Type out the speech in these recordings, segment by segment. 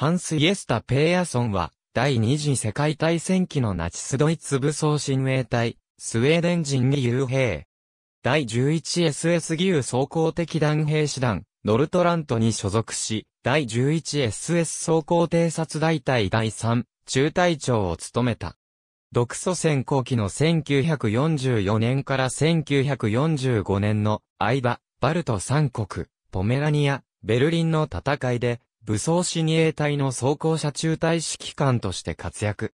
ハンス・イエスタ・ペーヤソンは、第二次世界大戦期のナチスドイツ武装親衛隊、スウェーデン人義勇兵。第 11SS 義勇装甲的弾兵士団、ノルトラントに所属し、第 11SS 装甲偵察大隊第3、中隊長を務めた。独ソ戦後期の1944年から1945年のバ、バルト三国、ポメラニア、ベルリンの戦いで、武装親衛隊の装甲車中隊指揮官として活躍。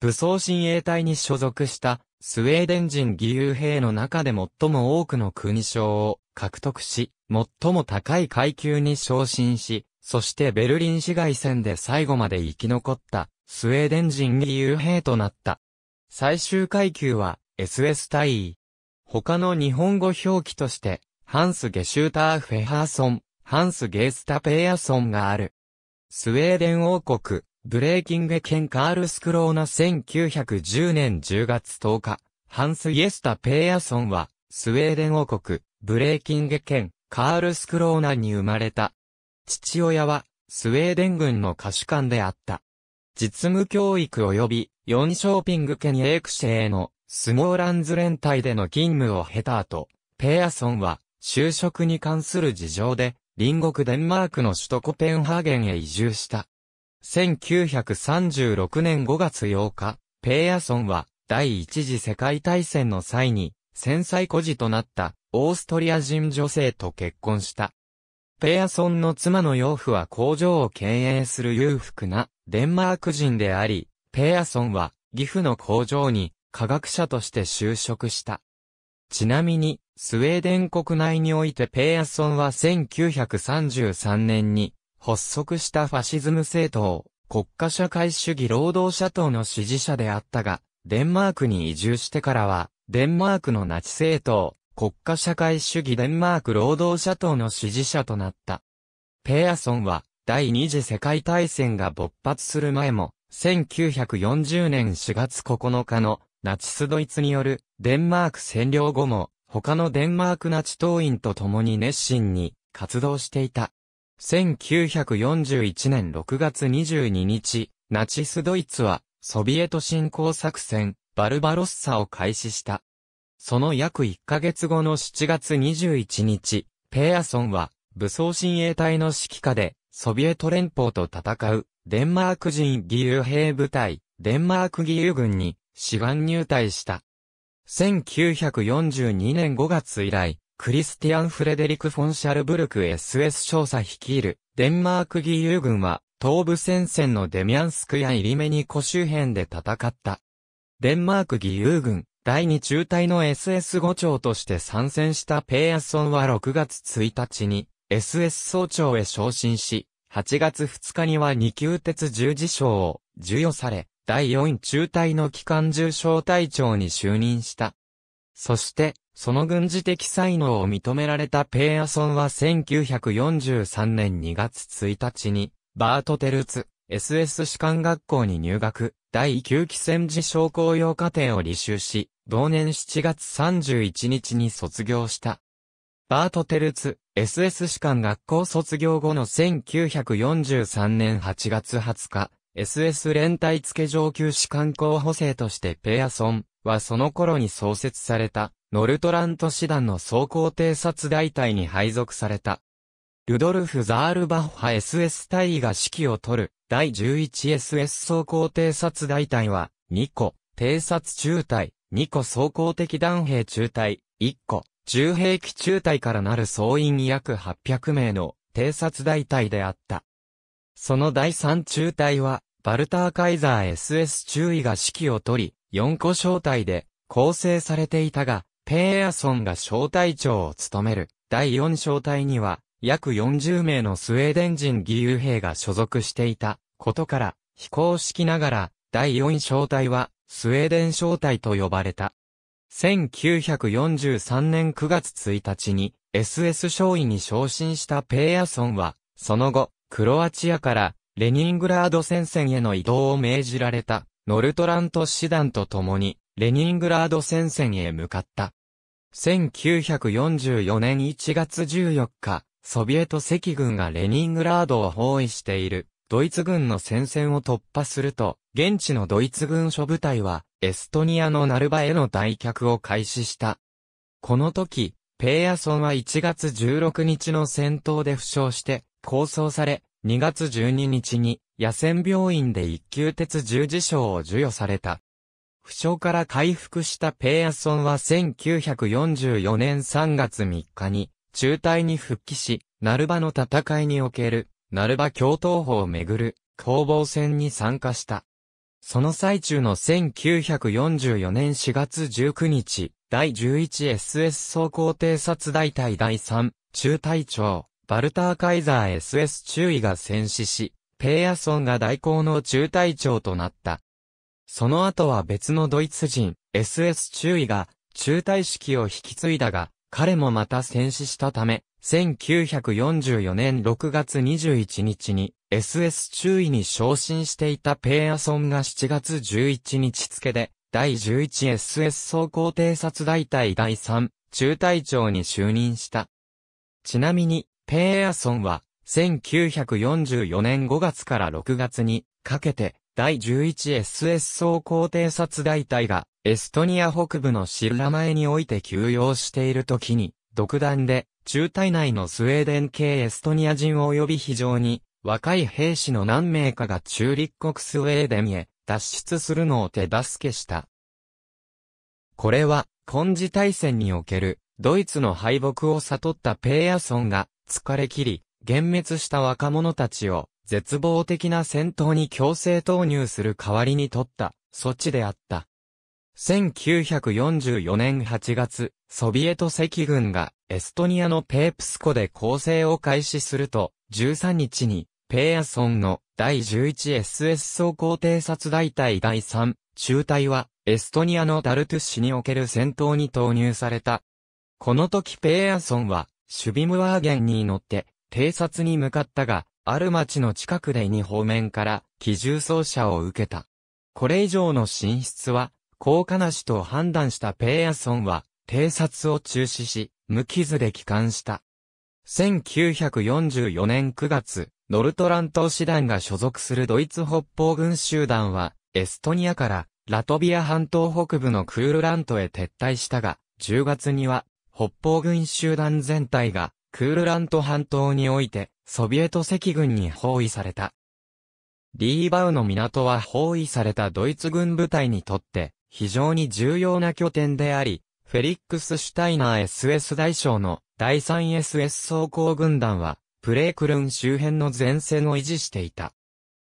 武装親衛隊に所属したスウェーデン人義勇兵の中で最も多くの国将を獲得し、最も高い階級に昇進し、そしてベルリン市街戦で最後まで生き残ったスウェーデン人義勇兵となった。最終階級は SS 隊員。他の日本語表記として、ハンス・ゲシューター・フェハーソン、ハンス・ゲースタ・ペイアソンがある。スウェーデン王国、ブレーキンゲ県カールスクローナ1910年10月10日、ハンス・イエスタ・ペイアソンは、スウェーデン王国、ブレーキンゲ県カールスクローナに生まれた。父親は、スウェーデン軍の歌手官であった。実務教育及び、4ショーピング県エークシェへの、スモーランズ連隊での勤務を経た後、ペーアソンは、就職に関する事情で、隣国デンマークの首都コペンハーゲンへ移住した。1936年5月8日、ペーヤソンは第一次世界大戦の際に戦災孤児となったオーストリア人女性と結婚した。ペーヤソンの妻の養父は工場を経営する裕福なデンマーク人であり、ペーヤソンは岐阜の工場に科学者として就職した。ちなみに、スウェーデン国内においてペーアソンは1933年に発足したファシズム政党、国家社会主義労働者党の支持者であったが、デンマークに移住してからは、デンマークのナチ政党、国家社会主義デンマーク労働者党の支持者となった。ペアソンは、第二次世界大戦が勃発する前も、1940年4月9日のナチスドイツによるデンマーク占領後も他のデンマークナチ党員と共に熱心に活動していた。1941年6月22日、ナチスドイツはソビエト侵攻作戦バルバロッサを開始した。その約1ヶ月後の7月21日、ペアソンは武装親衛隊の指揮下でソビエト連邦と戦うデンマーク人義勇兵部隊、デンマーク義勇軍に志願入隊した。1942年5月以来、クリスティアン・フレデリク・フォンシャルブルク SS 少佐率いるデンマーク義勇軍は東部戦線のデミアンスクやイリメニコ周辺で戦った。デンマーク義勇軍第2中隊の SS5 長として参戦したペイアソンは6月1日に SS 総長へ昇進し、8月2日には2級鉄十字章を授与され、第4中隊の機関重小隊長に就任した。そして、その軍事的才能を認められたペーアソンは1943年2月1日に、バートテルツ、SS 士官学校に入学、第9期戦時商工用課程を履修し、同年7月31日に卒業した。バートテルツ、SS 士官学校卒業後の1943年8月20日、SS 連隊付上級士官候補生としてペアソンはその頃に創設されたノルトラント師団の総合偵察大隊に配属された。ルドルフ・ザールバッハ SS 隊尉が指揮を取る第 11SS 総合偵察大隊は2個偵察中隊、2個総合的弾兵中隊、1個重兵器中隊からなる総員約800名の偵察大隊であった。その第3中隊はバルター・カイザー SS 注意が指揮を取り、4個小隊で構成されていたが、ペーエアソンが小隊長を務める第4小隊には、約40名のスウェーデン人義勇兵が所属していたことから、非公式ながら、第4招待は、スウェーデン招待と呼ばれた。1943年9月1日に SS 少尉に昇進したペーアソンは、その後、クロアチアからレニングラード戦線への移動を命じられた、ノルトラント師団と共に、レニングラード戦線へ向かった。1944年1月14日、ソビエト赤軍がレニングラードを包囲している、ドイツ軍の戦線を突破すると、現地のドイツ軍諸部隊は、エストニアのナルバへの退却を開始した。この時、ペーヤソンは1月16日の戦闘で負傷して、拘束され、2月12日に野戦病院で一級鉄十字章を授与された。負傷から回復したペイアソンは1944年3月3日に中隊に復帰し、ナルバの戦いにおける、ナルバ共闘法をめぐる攻防戦に参加した。その最中の1944年4月19日、第 11SS 総合偵察大隊第3、中隊長、バルター・カイザー SS 注意が戦死し、ペーヤソンが代行の中隊長となった。その後は別のドイツ人、SS 注意が、中隊式を引き継いだが、彼もまた戦死したため、1944年6月21日に SS 中尉に昇進していたペーアソンが7月11日付で、第 11SS 総合偵察大隊第3中隊長に就任した。ちなみに、ペーヤソンは、1944年5月から6月にかけて、第 11SS 総高偵察大隊が、エストニア北部のシルラ前において休養している時に、独断で、中隊内のスウェーデン系エストニア人及び非常に、若い兵士の何名かが中立国スウェーデンへ脱出するのを手助けした。これは、今次大戦における、ドイツの敗北を悟ったペーヤソンが、疲れ切り、幻滅した若者たちを、絶望的な戦闘に強制投入する代わりに取った、措置であった。1944年8月、ソビエト赤軍がエストニアのペープスコで攻勢を開始すると、13日に、ペーアソンの第 11SS 総合偵察大隊第3、中隊は、エストニアのダルトゥ市における戦闘に投入された。この時ペーアソンは、シュビムワーゲンに乗って、偵察に向かったが、ある町の近くで2方面から機銃奏者を受けた。これ以上の進出は、効果なしと判断したペーアソンは、偵察を中止し、無傷で帰還した。1944年9月、ノルトラント師団が所属するドイツ北方軍集団は、エストニアからラトビア半島北部のクールラントへ撤退したが、10月には北方軍集団全体が、クールラント半島において、ソビエト赤軍に包囲された。リーバウの港は包囲されたドイツ軍部隊にとって、非常に重要な拠点であり、フェリックス・シュタイナー SS 大将の第 3SS 装甲軍団は、プレークルン周辺の前線を維持していた。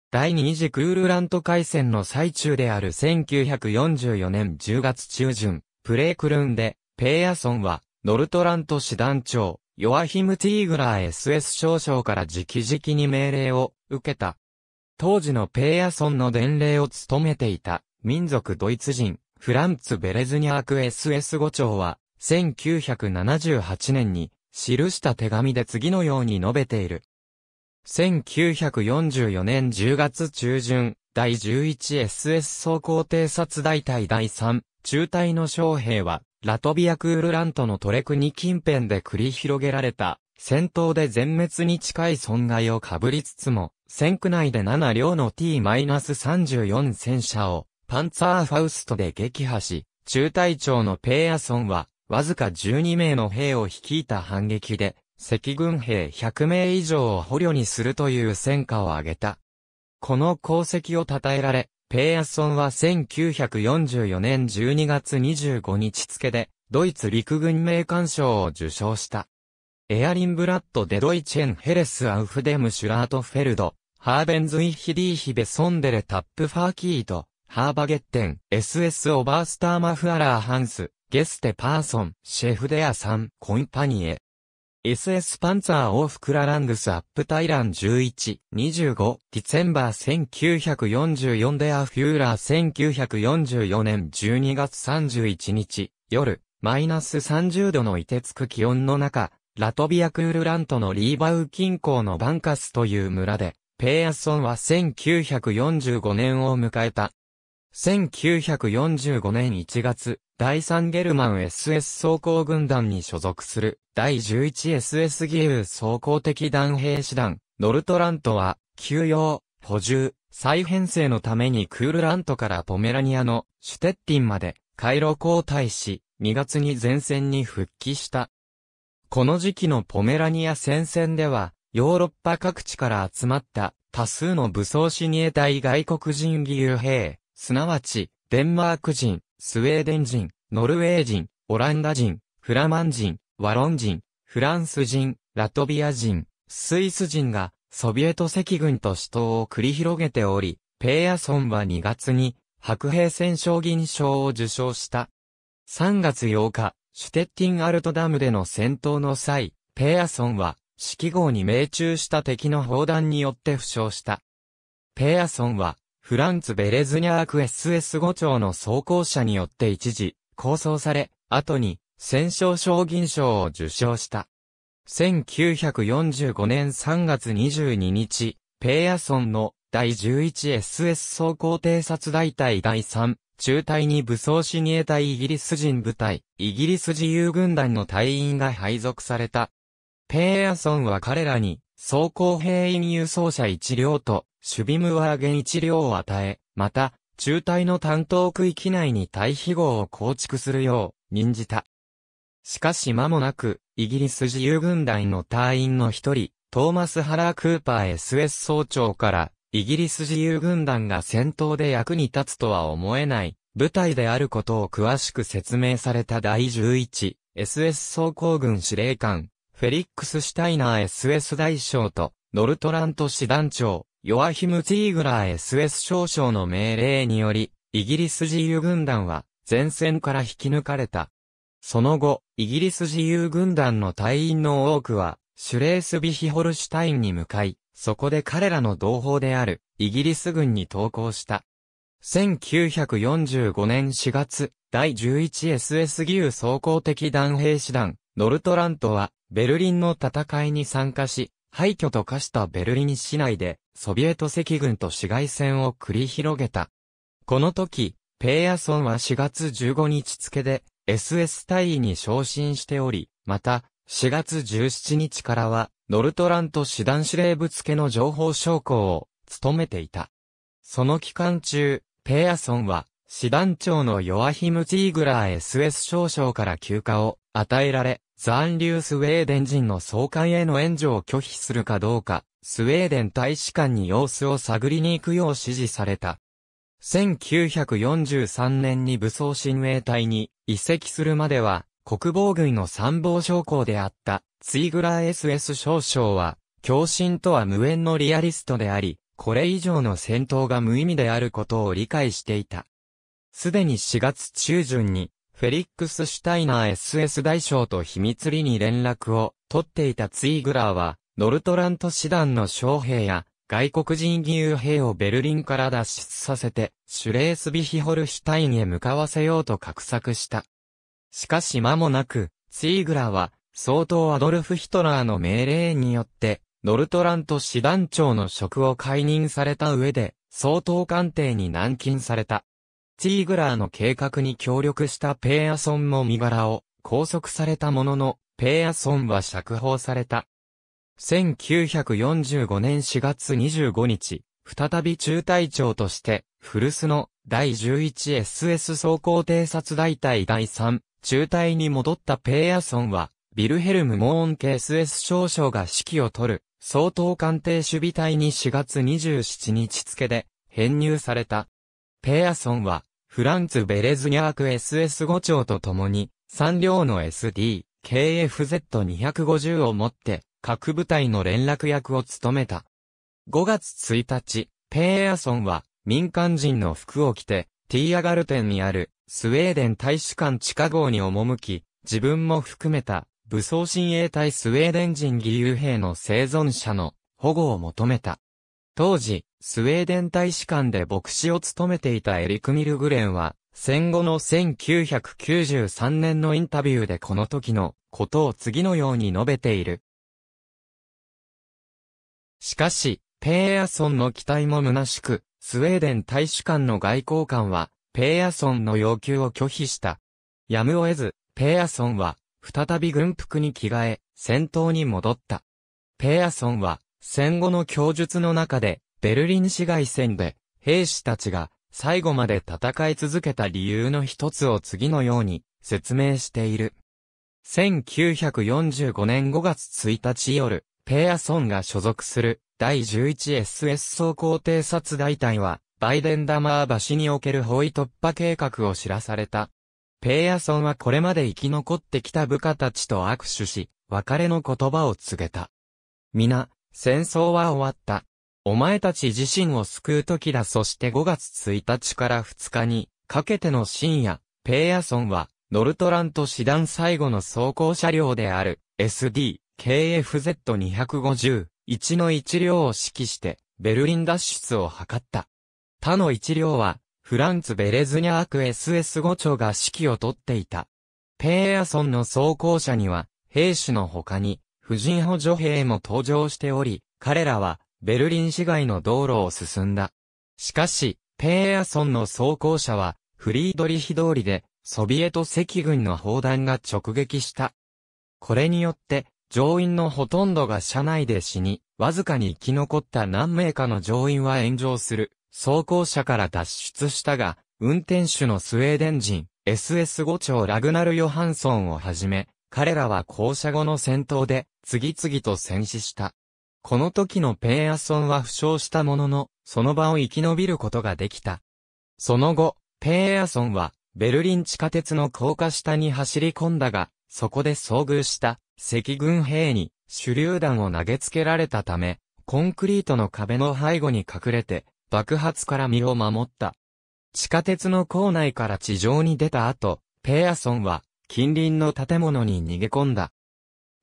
第二次クールラント海戦の最中である1944年10月中旬、プレークルンで、ペーヤソンは、ノルトラント師団長、ヨアヒム・ティーグラー SS 少将から直々に命令を受けた。当時のペーヤソンの伝令を務めていた民族ドイツ人、フランツ・ベレズニャーク SS 5長は、1978年に記した手紙で次のように述べている。1944年10月中旬、第 11SS 総校偵察大隊第3、中隊の将兵は、ラトビアクールラントのトレクニ近辺で繰り広げられた、戦闘で全滅に近い損害を被りつつも、戦区内で7両の T-34 戦車を、パンツァーファウストで撃破し、中隊長のペーアソンは、わずか12名の兵を率いた反撃で、赤軍兵100名以上を捕虜にするという戦果を挙げた。この功績を称えられ、ペーアソンは1944年12月25日付で、ドイツ陸軍名鑑賞を受賞した。エアリンブラッドデ・ドイチェンヘレスアウフデムシュラートフェルド、ハーベンズイヒディーヒベソンデレタップファーキート、ハーバゲッテン、SS オバースターマフアラーハンス、ゲステパーソン、シェフデアサン、コンパニエ。SS パンツァーオーフクララングスアップタイラン11、25、ディセンバー1944デアフューラー1944年12月31日、夜、マイナス30度の凍てつく気温の中、ラトビアクールラントのリーバウ近郊のバンカスという村で、ペーアソンは1945年を迎えた。1945年1月、第3ゲルマン SS 装甲軍団に所属する、第 11SS 義勇装甲的弾兵士団、ノルトラントは、休養、補充、再編成のためにクールラントからポメラニアのシュテッティンまで、回路交代し、2月に前線に復帰した。この時期のポメラニア戦線では、ヨーロッパ各地から集まった多数の武装シニた隊外国人義勇兵、すなわち、デンマーク人、スウェーデン人、ノルウェー人、オランダ人、フラマン人、ワロン人、フランス人、ラトビア人、スイス人が、ソビエト赤軍と死闘を繰り広げており、ペーアソンは2月に、白兵戦勝銀賞を受賞した。3月8日、シュテッティンアルトダムでの戦闘の際、ペーアソンは、指揮号に命中した敵の砲弾によって負傷した。ペーアソンは、フランツ・ベレズニャーク SS5 丁の装甲車によって一時、構想され、後に、戦勝賞銀賞を受賞した。1945年3月22日、ペイヤソンの第 11SS 装甲偵察大隊第3、中隊に武装しに得たイギリス人部隊、イギリス自由軍団の隊員が配属された。ペイヤソンは彼らに、装甲兵員輸送車1両と、守備ムワーゲン1両を与え、また、中隊の担当区域内に退避号を構築するよう、任じた。しかし間もなく、イギリス自由軍団の隊員の一人、トーマス・ハラー・クーパー SS 総長から、イギリス自由軍団が戦闘で役に立つとは思えない、部隊であることを詳しく説明された第 11SS 総甲軍司令官、フェリックス・シュタイナー SS 大将と、ノルトラント師団長、ヨアヒム・ティーグラー SS 少将の命令により、イギリス自由軍団は前線から引き抜かれた。その後、イギリス自由軍団の隊員の多くは、シュレースビヒホルシュタインに向かい、そこで彼らの同胞である、イギリス軍に投降した。1945年4月、第 11SS 義勇総合的弾兵師団、ノルトラントは、ベルリンの戦いに参加し、廃墟と化したベルリン市内で、ソビエト赤軍と市街戦を繰り広げた。この時、ペーヤソンは4月15日付で、SS 隊員に昇進しており、また、4月17日からは、ノルトラント師団司令部付の情報将校を、務めていた。その期間中、ペーヤソンは、師団長のヨアヒム・ジーグラー SS 少将から休暇を与えられ、残留スウェーデン人の送還への援助を拒否するかどうか、スウェーデン大使館に様子を探りに行くよう指示された。1943年に武装親衛隊に移籍するまでは、国防軍の参謀将校であった、ツイグラー SS 少将は、共振とは無縁のリアリストであり、これ以上の戦闘が無意味であることを理解していた。すでに4月中旬に、フェリックス・シュタイナー SS 大将と秘密裏に連絡を取っていたツイーグラーは、ノルトラント師団の将兵や外国人義勇兵をベルリンから脱出させて、シュレースビヒホルシュタインへ向かわせようと画策した。しかし間もなく、ツイーグラーは、相当アドルフ・ヒトラーの命令によって、ノルトラント師団長の職を解任された上で、総統官邸に軟禁された。ティーグラーの計画に協力したペーアソンも身柄を拘束されたものの、ペーアソンは釈放された。1945年4月25日、再び中隊長として、古巣の第 11SS 総合偵察大隊第3、中隊に戻ったペーアソンは、ビルヘルム・モーンケ SS 少将が指揮を取る、総統官邸守備隊に4月27日付で、編入された。ペーアソンは、フランツ・ベレズニャーク SS5 丁と共に、3両の SD、KFZ250 を持って、各部隊の連絡役を務めた。5月1日、ペエアソンは、民間人の服を着て、ティーアガルテンにある、スウェーデン大使館地下号に赴き、自分も含めた、武装親衛隊スウェーデン人義勇兵の生存者の保護を求めた。当時、スウェーデン大使館で牧師を務めていたエリク・ミルグレンは、戦後の1993年のインタビューでこの時のことを次のように述べている。しかし、ペーアソンの期待も虚しく、スウェーデン大使館の外交官は、ペーアソンの要求を拒否した。やむを得ず、ペーアソンは、再び軍服に着替え、戦闘に戻った。ペーアソンは、戦後の供述の中で、ベルリン市街戦で、兵士たちが最後まで戦い続けた理由の一つを次のように説明している。1945年5月1日夜、ペアソンが所属する第 11SS 総攻偵察大隊は、バイデンダマー橋における包囲突破計画を知らされた。ペアソンはこれまで生き残ってきた部下たちと握手し、別れの言葉を告げた。皆、戦争は終わった。お前たち自身を救う時だそして5月1日から2日にかけての深夜、ペイアソンはノルトラント師団最後の走行車両である SD、KFZ250、1の1両を指揮してベルリン脱出を図った。他の1両はフランツ・ベレズニャーク SS5 長が指揮を取っていた。ペイアソンの走行車には兵士の他に婦人補助兵も登場しており、彼らはベルリン市街の道路を進んだ。しかし、ペーヤソンの装甲車は、フリードリヒ通りで、ソビエト赤軍の砲弾が直撃した。これによって、乗員のほとんどが車内で死に、わずかに生き残った何名かの乗員は炎上する、装甲車から脱出したが、運転手のスウェーデン人、SS5 長ラグナル・ヨハンソンをはじめ、彼らは降車後の戦闘で、次々と戦死した。この時のペーアソンは負傷したものの、その場を生き延びることができた。その後、ペーアソンは、ベルリン地下鉄の高架下に走り込んだが、そこで遭遇した赤軍兵に手榴弾を投げつけられたため、コンクリートの壁の背後に隠れて爆発から身を守った。地下鉄の構内から地上に出た後、ペーアソンは近隣の建物に逃げ込んだ。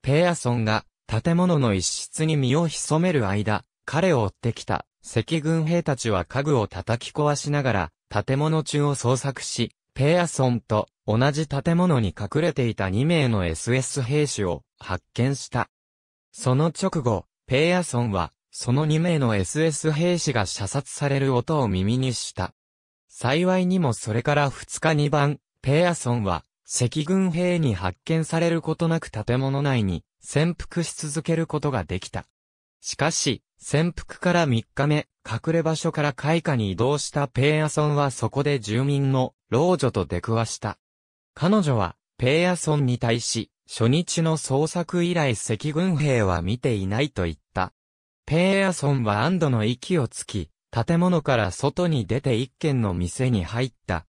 ペーアソンが建物の一室に身を潜める間、彼を追ってきた、赤軍兵たちは家具を叩き壊しながら、建物中を捜索し、ペアソンと同じ建物に隠れていた2名の SS 兵士を発見した。その直後、ペアソンは、その2名の SS 兵士が射殺される音を耳にした。幸いにもそれから2日2番、ペアソンは、赤軍兵に発見されることなく建物内に潜伏し続けることができた。しかし、潜伏から3日目、隠れ場所から開花に移動したペイヤソンはそこで住民の老女と出くわした。彼女は、ペイヤソンに対し、初日の捜索以来赤軍兵は見ていないと言った。ペイヤソンは安堵の息をつき、建物から外に出て一軒の店に入った。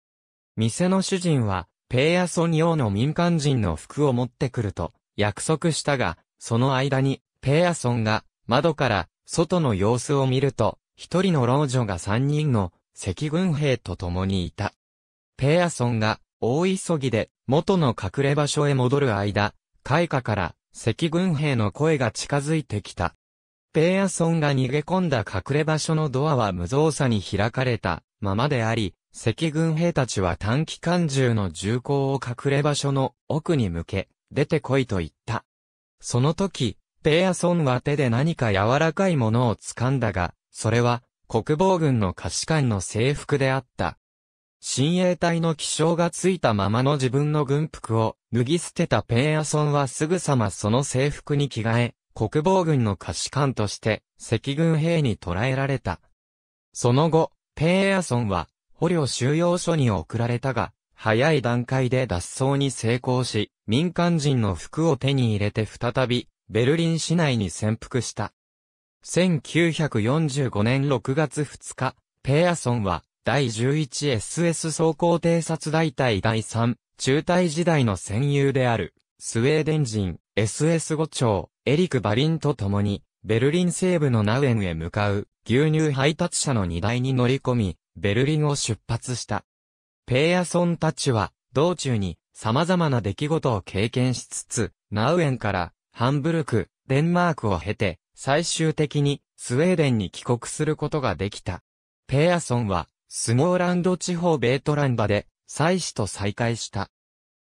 店の主人は、ペイヤソン用の民間人の服を持ってくると、約束したが、その間に、ペアソンが、窓から、外の様子を見ると、一人の老女が三人の、赤軍兵と共にいた。ペアソンが、大急ぎで、元の隠れ場所へ戻る間、開花から、赤軍兵の声が近づいてきた。ペアソンが逃げ込んだ隠れ場所のドアは無造作に開かれたままであり、赤軍兵たちは短期間銃の銃口を隠れ場所の奥に向け、出てこいと言った。その時、ペアソンは手で何か柔らかいものを掴んだが、それは、国防軍の可視官の制服であった。親衛隊の気象がついたままの自分の軍服を脱ぎ捨てたペイアソンはすぐさまその制服に着替え、国防軍の可視官として赤軍兵に捕らえられた。その後、ペイアソンは捕虜収容所に送られたが、早い段階で脱走に成功し、民間人の服を手に入れて再び、ベルリン市内に潜伏した。1945年6月2日、ペアソンは、第 11SS 装甲偵察大隊第3、中隊時代の戦友である、スウェーデン人、SS5 長、エリク・バリンと共に、ベルリン西部のナウエンへ向かう、牛乳配達車の荷台に乗り込み、ベルリンを出発した。ペーアソンたちは、道中に、様々な出来事を経験しつつ、ナウエンからハンブルク、デンマークを経て、最終的にスウェーデンに帰国することができた。ペアソンは、スモーランド地方ベートランバで、妻子と再会した。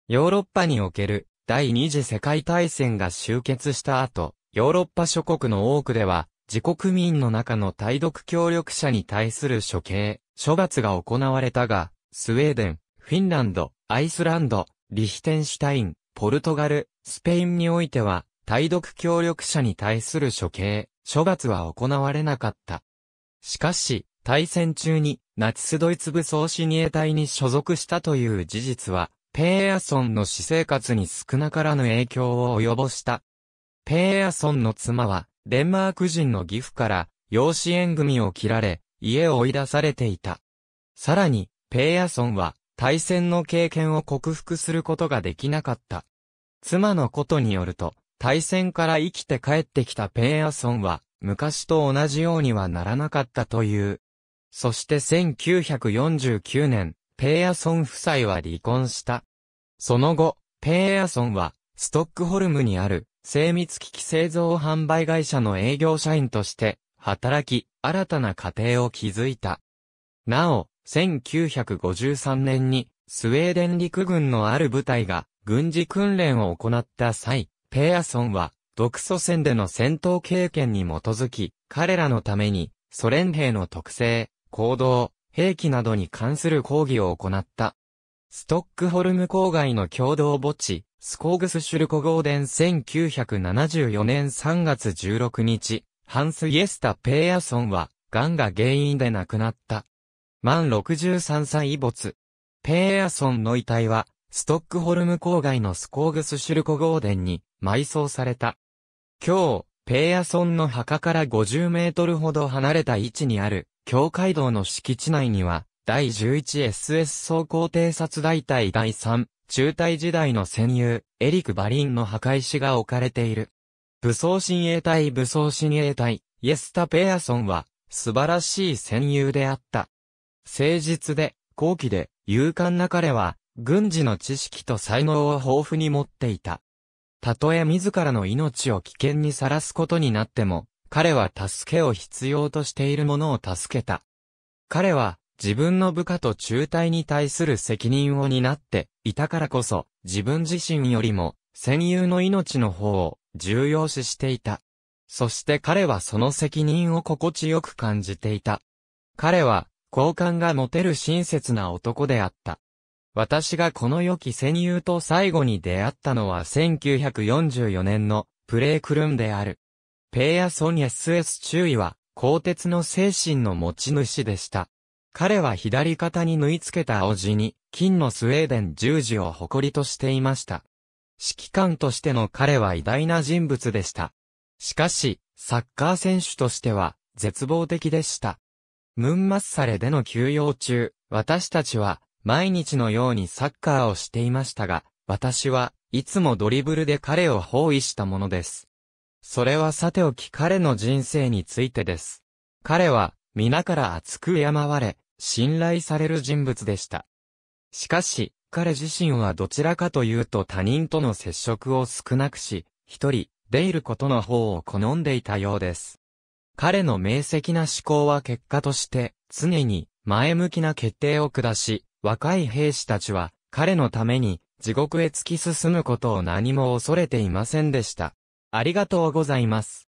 ヨーロッパにおける第二次世界大戦が終結した後、ヨーロッパ諸国の多くでは、自国民の中の対独協力者に対する処刑、処罰が行われたが、スウェーデン、フィンランド、アイスランド、リヒテンシュタイン、ポルトガル、スペインにおいては、対独協力者に対する処刑、処罰は行われなかった。しかし、大戦中に、ナチスドイツ武装死に得隊に所属したという事実は、ペーヤソンの私生活に少なからぬ影響を及ぼした。ペーヤソンの妻は、デンマーク人の義父から、養子縁組を切られ、家を追い出されていた。さらに、ペーヤソンは、対戦の経験を克服することができなかった。妻のことによると、対戦から生きて帰ってきたペイアソンは、昔と同じようにはならなかったという。そして1949年、ペイアソン夫妻は離婚した。その後、ペイアソンは、ストックホルムにある、精密機器製造販売会社の営業社員として、働き、新たな家庭を築いた。なお、1953年にスウェーデン陸軍のある部隊が軍事訓練を行った際、ペアソンは独ソ戦での戦闘経験に基づき、彼らのためにソ連兵の特性、行動、兵器などに関する講義を行った。ストックホルム郊外の共同墓地、スコーグスシュルコゴーデン1974年3月16日、ハンス・イエスタ・ペイアソンは、癌が原因で亡くなった。満63歳没。ペーヤソンの遺体は、ストックホルム郊外のスコーグスシュルコゴーデンに埋葬された。今日、ペーヤソンの墓から50メートルほど離れた位置にある、教会堂の敷地内には、第 11SS 装甲偵察大隊第3、中隊時代の戦友、エリク・バリンの墓石が置かれている。武装親衛隊武装親衛隊、イエスタ・ペーヤソンは、素晴らしい戦友であった。誠実で、高貴で、勇敢な彼は、軍事の知識と才能を豊富に持っていた。たとえ自らの命を危険にさらすことになっても、彼は助けを必要としている者を助けた。彼は、自分の部下と中隊に対する責任を担っていたからこそ、自分自身よりも、戦友の命の方を重要視していた。そして彼はその責任を心地よく感じていた。彼は好感が持てる親切な男であった。私がこの良き戦友と最後に出会ったのは1944年のプレイクルンである。ペーヤソニエスエス中尉は、鋼鉄の精神の持ち主でした。彼は左肩に縫い付けた青地に、金のスウェーデン十字を誇りとしていました。指揮官としての彼は偉大な人物でした。しかし、サッカー選手としては、絶望的でした。ムンマッサレでの休養中、私たちは毎日のようにサッカーをしていましたが、私はいつもドリブルで彼を包囲したものです。それはさておき彼の人生についてです。彼は皆から厚く敬われ、信頼される人物でした。しかし、彼自身はどちらかというと他人との接触を少なくし、一人、出いることの方を好んでいたようです。彼の明晰な思考は結果として、常に前向きな決定を下し、若い兵士たちは、彼のために、地獄へ突き進むことを何も恐れていませんでした。ありがとうございます。